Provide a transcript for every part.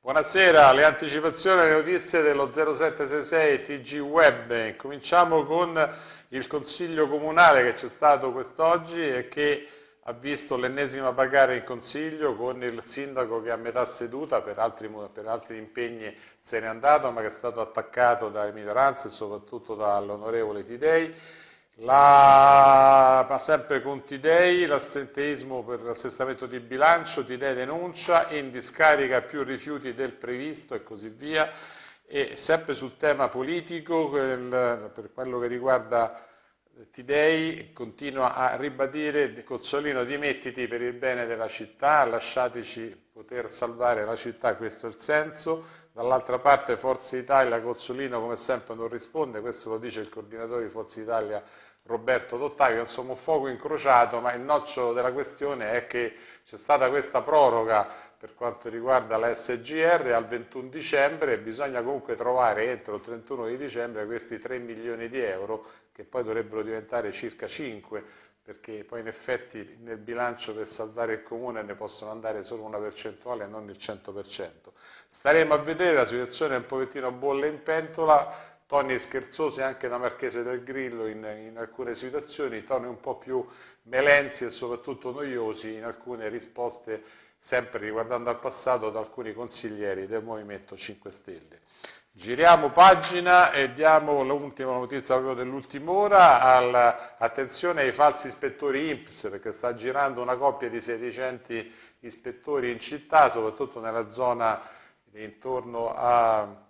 Buonasera, le anticipazioni e le notizie dello 0766 TG Web. Cominciamo con il Consiglio Comunale che c'è stato quest'oggi e che ha visto l'ennesima pagare in Consiglio con il sindaco che a metà seduta per altri, per altri impegni se n'è andato ma che è stato attaccato dalle minoranze e soprattutto dall'onorevole Tidei la, ma sempre con Tidei, l'assenteismo per l'assestamento di bilancio, Tidei denuncia in discarica più rifiuti del previsto e così via. E sempre sul tema politico, per quello che riguarda eh, Tidei, continua a ribadire Cozzolino dimettiti per il bene della città, lasciateci poter salvare la città, questo è il senso. Dall'altra parte Forza Italia, Cozzolino come sempre non risponde, questo lo dice il coordinatore di Forza Italia Roberto D'Ottavio, insomma un fuoco incrociato, ma il nocciolo della questione è che c'è stata questa proroga per quanto riguarda la SGR al 21 dicembre e bisogna comunque trovare entro il 31 di dicembre questi 3 milioni di euro che poi dovrebbero diventare circa 5 perché poi in effetti nel bilancio per salvare il comune ne possono andare solo una percentuale e non il 100%. Staremo a vedere, la situazione è un pochettino bolle in pentola, toni scherzosi anche da Marchese del Grillo in, in, alcune situazioni, toni un po' più melenzi e soprattutto noiosi in alcune risposte sempre riguardando al passato da alcuni consiglieri del Movimento 5 Stelle. Giriamo pagina e diamo l'ultima notizia proprio dell'ultima ora, attenzione ai falsi ispettori IMPS perché sta girando una coppia di sedicenti ispettori in città, soprattutto nella zona intorno a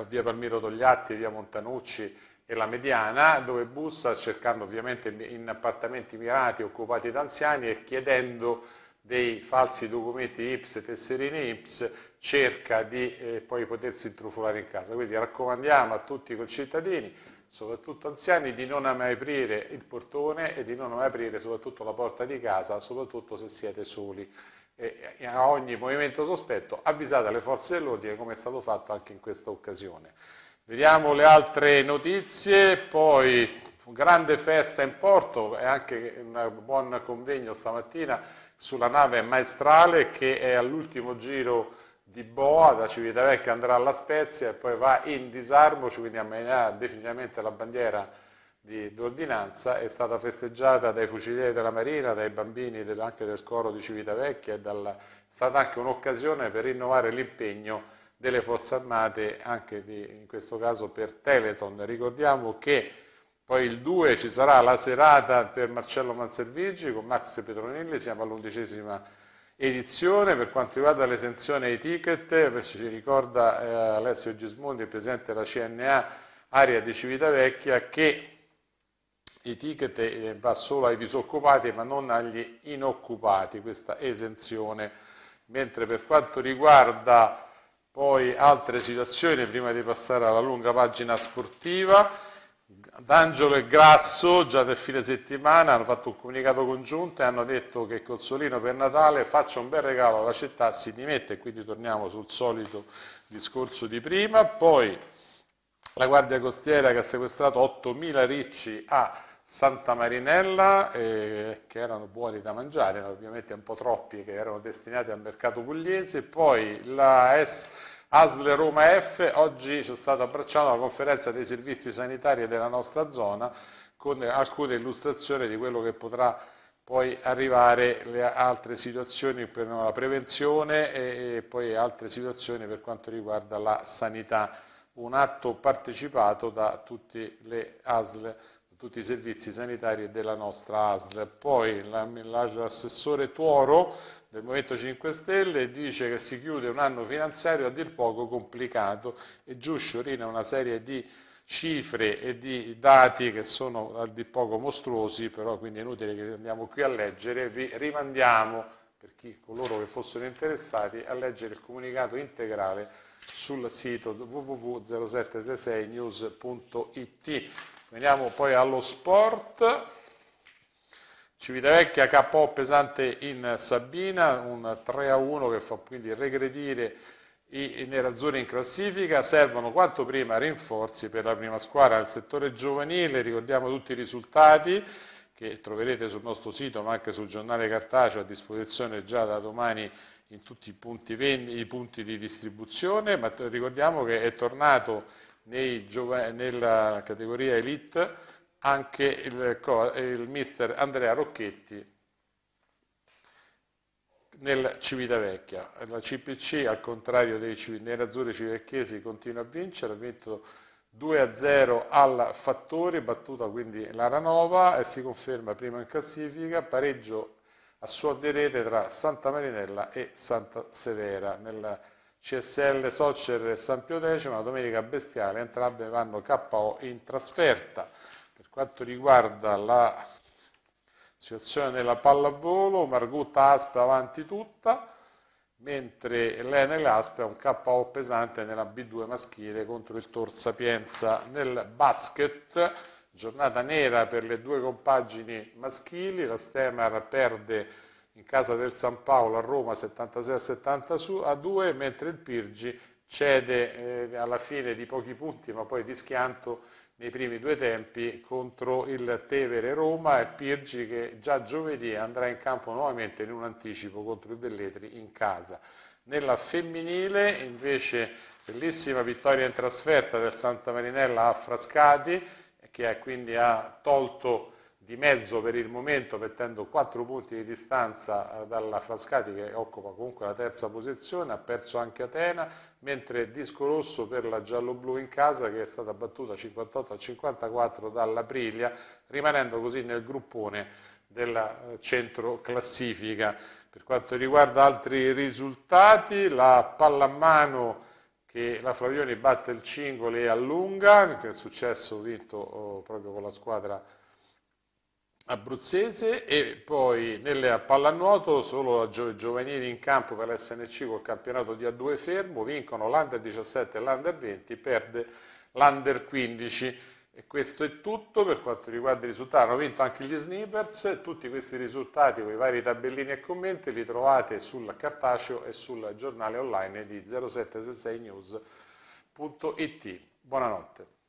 via Palmiro Togliatti, via Montanucci e la Mediana, dove bussa cercando ovviamente in appartamenti mirati occupati da anziani e chiedendo dei falsi documenti IPS e tesserine IPS cerca di eh, poi potersi intrufolare in casa. Quindi raccomandiamo a tutti i concittadini, soprattutto anziani, di non mai aprire il portone e di non mai aprire soprattutto la porta di casa, soprattutto se siete soli e a ogni movimento sospetto, avvisate le forze dell'ordine come è stato fatto anche in questa occasione. Vediamo le altre notizie, poi grande festa in porto e anche un buon convegno stamattina sulla nave maestrale che è all'ultimo giro di Boa, da Civitavecchia andrà alla Spezia e poi va in disarmo, quindi ammenerà definitivamente la bandiera d'ordinanza è stata festeggiata dai fucilieri della Marina, dai bambini del, anche del coro di Civitavecchia, dalla, è stata anche un'occasione per rinnovare l'impegno delle forze armate anche di, in questo caso per Teleton. Ricordiamo che poi il 2 ci sarà la serata per Marcello Manservigi con Max Petronilli, siamo all'undicesima edizione. Per quanto riguarda l'esenzione ai ticket, ci ricorda eh, Alessio Gismondi, il presidente della CNA, area di Civitavecchia, che i ticket eh, va solo ai disoccupati ma non agli inoccupati, questa esenzione, mentre per quanto riguarda poi altre situazioni, prima di passare alla lunga pagina sportiva, D'Angelo e Grasso già del fine settimana hanno fatto un comunicato congiunto e hanno detto che Consolino per Natale faccia un bel regalo alla città, si dimette, quindi torniamo sul solito discorso di prima, poi la Guardia Costiera che ha sequestrato 8.000 ricci ha Santa Marinella, eh, che erano buoni da mangiare, ovviamente un po' troppi che erano destinati al mercato pugliese, poi la S ASL Roma F, oggi c'è stata abbracciata la conferenza dei servizi sanitari della nostra zona con alcune illustrazioni di quello che potrà poi arrivare le altre situazioni per la prevenzione e, e poi altre situazioni per quanto riguarda la sanità. Un atto partecipato da tutte le ASL tutti i servizi sanitari della nostra ASL. Poi l'assessore Tuoro del Movimento 5 Stelle dice che si chiude un anno finanziario a dir poco complicato e giù sciorina una serie di cifre e di dati che sono a dir poco mostruosi, però quindi è inutile che andiamo qui a leggere, vi rimandiamo per chi, coloro che fossero interessati a leggere il comunicato integrale sul sito www.0766news.it Veniamo poi allo sport. Civitavecchia KO pesante in Sabina, un 3 a 1 che fa quindi regredire i nerazzurri in classifica. Servono quanto prima rinforzi per la prima squadra nel settore giovanile. Ricordiamo tutti i risultati che troverete sul nostro sito ma anche sul giornale cartaceo a disposizione già da domani in tutti i punti, i punti di distribuzione. Ma ricordiamo che è tornato nella categoria elite anche il, il mister Andrea Rocchetti nel Civitavecchia. La CPC, al contrario dei nerazzurri civecchesi, continua a vincere, ha vinto 2-0 al Fattore, battuta quindi l'Aranova e si conferma prima in classifica, pareggio a sua rete tra Santa Marinella e Santa Severa nella CSL Soccer e San Pio X, una domenica bestiale, entrambe vanno KO in trasferta. Per quanto riguarda la situazione della pallavolo, Margutta Aspe avanti tutta, mentre l'Enel Aspe ha un KO pesante nella B2 maschile contro il Tor Sapienza nel basket. Giornata nera per le due compagini maschili, la Stemar perde in casa del San Paolo a Roma 76 72, mentre il Pirgi cede eh, alla fine di pochi punti, ma poi di schianto nei primi due tempi contro il Tevere Roma e Pirgi che già giovedì andrà in campo nuovamente in un anticipo contro il Velletri in casa. Nella femminile invece bellissima vittoria in trasferta del Santa Marinella a Frascati che quindi ha tolto di mezzo per il momento mettendo 4 punti di distanza eh, dalla Frascati che occupa comunque la terza posizione, ha perso anche Atena, mentre disco rosso per la giallo-blu in casa che è stata battuta 58 a 54 dalla rimanendo così nel gruppone della eh, centro classifica. Per quanto riguarda altri risultati, la pallamano che la Flavioni batte il cingole e allunga, che è successo vinto oh, proprio con la squadra abruzzese e poi nel pallanuoto solo la gio giovanili in campo per l'SNC col campionato di A2 fermo, vincono l'Under 17 e l'Under 20, perde l'Under 15 e questo è tutto per quanto riguarda i risultati, hanno vinto anche gli Snippers, tutti questi risultati con i vari tabellini e commenti li trovate sul cartaceo e sul giornale online di 0766news.it. Buonanotte.